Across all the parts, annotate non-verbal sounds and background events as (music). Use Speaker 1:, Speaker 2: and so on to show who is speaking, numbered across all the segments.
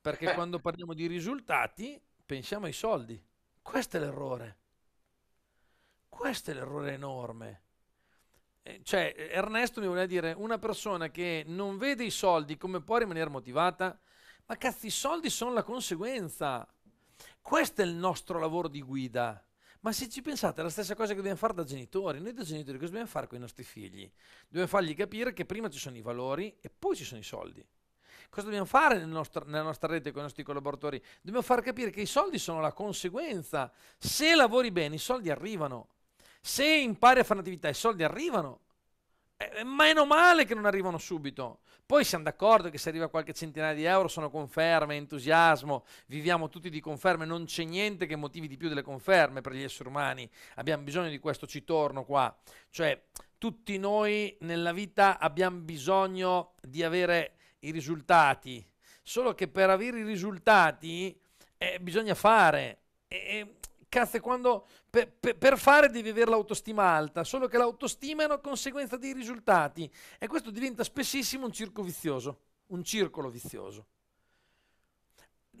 Speaker 1: Perché Beh. quando parliamo di risultati pensiamo ai soldi. Questo è l'errore. Questo è l'errore enorme. Eh, cioè, Ernesto mi voleva dire, una persona che non vede i soldi come può rimanere motivata? Ma cazzo, i soldi sono la conseguenza. Questo è il nostro lavoro di guida. Ma se ci pensate, è la stessa cosa che dobbiamo fare da genitori. Noi da genitori cosa dobbiamo fare con i nostri figli? Dobbiamo fargli capire che prima ci sono i valori e poi ci sono i soldi. Cosa dobbiamo fare nel nostro, nella nostra rete con i nostri collaboratori? Dobbiamo far capire che i soldi sono la conseguenza. Se lavori bene, i soldi arrivano. Se impari a fare un'attività, i soldi arrivano. Ma eh, eh, meno male che non arrivano subito. Poi siamo d'accordo che se arriva qualche centinaia di euro sono conferme, entusiasmo, viviamo tutti di conferme, non c'è niente che motivi di più delle conferme per gli esseri umani. Abbiamo bisogno di questo, ci torno qua. Cioè, tutti noi nella vita abbiamo bisogno di avere i risultati, solo che per avere i risultati eh, bisogna fare. E, e, cazzo, quando per, per, per, fare devi avere l'autostima alta, solo che l'autostima è una conseguenza dei risultati e questo diventa spessissimo un circo vizioso, un circolo vizioso.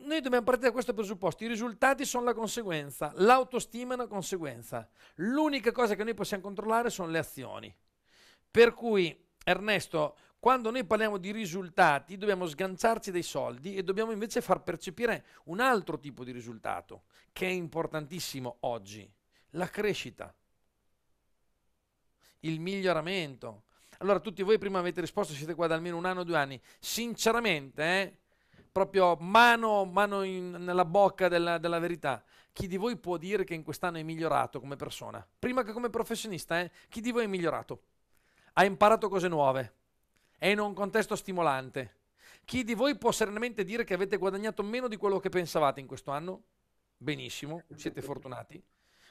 Speaker 1: Noi dobbiamo partire da questo presupposto, i risultati sono la conseguenza, l'autostima è una conseguenza. L'unica cosa che noi possiamo controllare sono le azioni. Per cui Ernesto, quando noi parliamo di risultati dobbiamo sganciarci dai soldi e dobbiamo invece far percepire un altro tipo di risultato che è importantissimo oggi, la crescita, il miglioramento. Allora tutti voi prima avete risposto, siete qua da almeno un anno, o due anni. Sinceramente, eh, proprio mano, mano in, nella bocca della, della, verità. Chi di voi può dire che in quest'anno è migliorato come persona? Prima che come professionista, eh? chi di voi è migliorato? Ha imparato cose nuove, è in un contesto stimolante. Chi di voi può serenamente dire che avete guadagnato meno di quello che pensavate in questo anno? Benissimo, siete fortunati,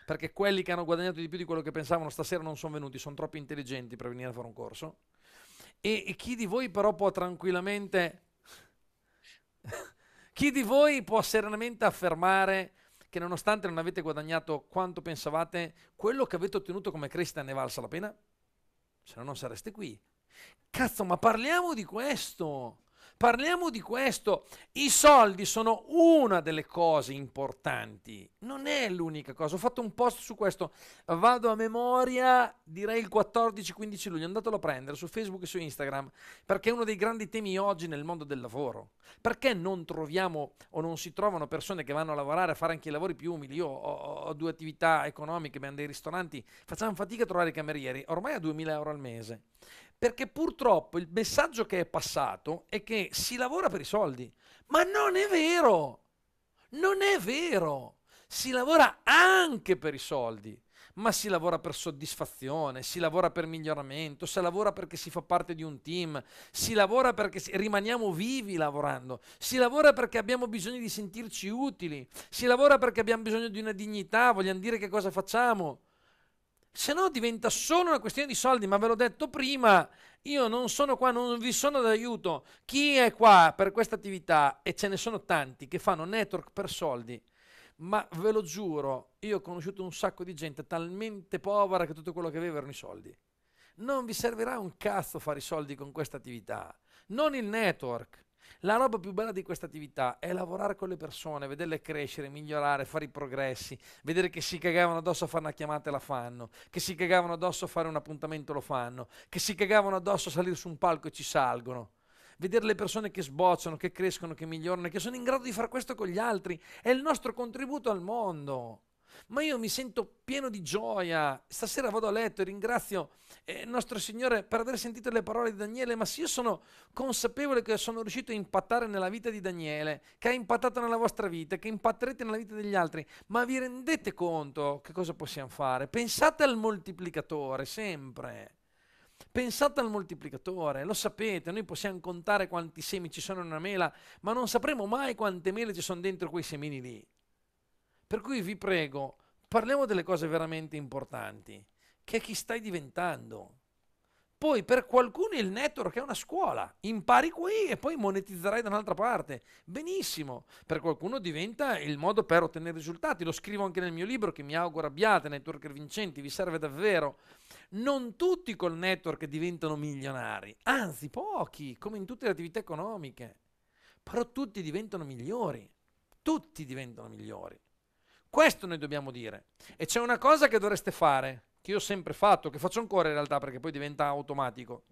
Speaker 1: perché quelli che hanno guadagnato di più di quello che pensavano stasera non sono venuti, sono troppo intelligenti per venire a fare un corso. E, e chi di voi però può tranquillamente... (laughs) chi di voi può serenamente affermare che nonostante non avete guadagnato quanto pensavate, quello che avete ottenuto come crescita ne valsa la pena? Se no non sareste qui Cazzo, ma parliamo di questo. Parliamo di questo. I soldi sono una delle cose importanti, non è l'unica cosa. Ho fatto un post su questo, vado a memoria, direi il 14-15 luglio, andatelo a prendere su Facebook e su Instagram, perché è uno dei grandi temi oggi nel mondo del lavoro. Perché non troviamo o non si trovano persone che vanno a lavorare a fare anche i lavori più umili? Io ho, ho due attività economiche, abbiamo dei ristoranti, facciamo fatica a trovare i camerieri, ormai a 2000 euro al mese. Perché purtroppo il messaggio che è passato è che si lavora per i soldi. Ma non è vero! Non è vero! Si lavora anche per i soldi ma si lavora per soddisfazione, si lavora per miglioramento, si lavora perché si fa parte di un team, si lavora perché rimaniamo vivi lavorando, si lavora perché abbiamo bisogno di sentirci utili, si lavora perché abbiamo bisogno di una dignità, vogliamo dire che cosa facciamo se no diventa solo una questione di soldi, ma ve l'ho detto prima, io non sono qua, non vi sono d'aiuto. Chi è qua per questa attività, e ce ne sono tanti, che fanno network per soldi, ma ve lo giuro, io ho conosciuto un sacco di gente talmente povera che tutto quello che aveva erano i soldi. Non vi servirà un cazzo fare i soldi con questa attività, non il network. La roba più bella di questa attività è lavorare con le persone, vederle crescere, migliorare, fare i progressi, vedere che si cagavano addosso a fare una chiamata e la fanno, che si cagavano addosso a fare un appuntamento e lo fanno, che si cagavano addosso a salire su un palco e ci salgono. Vedere le persone che sbocciano, che crescono, che migliorano, che sono in grado di fare questo con gli altri, è il nostro contributo al mondo ma io mi sento pieno di gioia. Stasera vado a letto e ringrazio eh, il nostro Signore per aver sentito le parole di Daniele, ma se io sono consapevole che sono riuscito a impattare nella vita di Daniele, che ha impattato nella vostra vita, che impatterete nella vita degli altri, ma vi rendete conto che cosa possiamo fare? Pensate al moltiplicatore, sempre. Pensate al moltiplicatore, lo sapete, noi possiamo contare quanti semi ci sono in una mela, ma non sapremo mai quante mele ci sono dentro quei semini lì. Per cui vi prego, parliamo delle cose veramente importanti, che è chi stai diventando. Poi per qualcuno il network è una scuola, impari qui e poi monetizzerai da un'altra parte. Benissimo, per qualcuno diventa il modo per ottenere risultati, lo scrivo anche nel mio libro che mi auguro abbiate, Networker Vincenti, vi serve davvero. Non tutti col network diventano milionari, anzi pochi, come in tutte le attività economiche, però tutti diventano migliori, tutti diventano migliori. Questo noi dobbiamo dire. E c'è una cosa che dovreste fare, che io ho sempre fatto, che faccio ancora in realtà perché poi diventa automatico.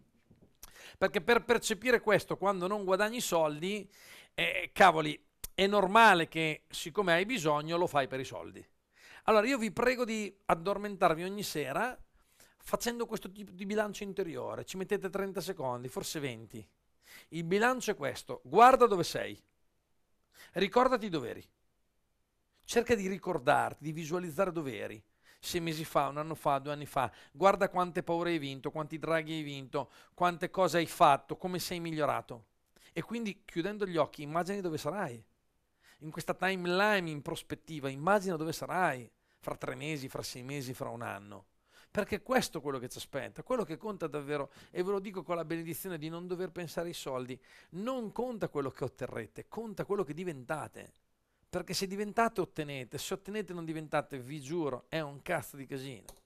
Speaker 1: Perché per percepire questo quando non guadagni soldi, eh, cavoli, è normale che siccome hai bisogno lo fai per i soldi. Allora io vi prego di addormentarvi ogni sera facendo questo tipo di bilancio interiore. Ci mettete 30 secondi, forse 20. Il bilancio è questo. Guarda dove sei. Ricordati i doveri. Cerca di ricordarti, di visualizzare dove eri. Sei mesi fa, un anno fa, due anni fa, guarda quante paure hai vinto, quanti draghi hai vinto, quante cose hai fatto, come sei migliorato. E quindi chiudendo gli occhi, immagini dove sarai. In questa timeline in prospettiva, immagina dove sarai fra tre mesi, fra sei mesi, fra un anno. Perché questo è quello che ci aspetta, quello che conta davvero, e ve lo dico con la benedizione di non dover pensare ai soldi, non conta quello che otterrete, conta quello che diventate. Perché se diventate ottenete, se ottenete non diventate, vi giuro, è un cazzo di casino.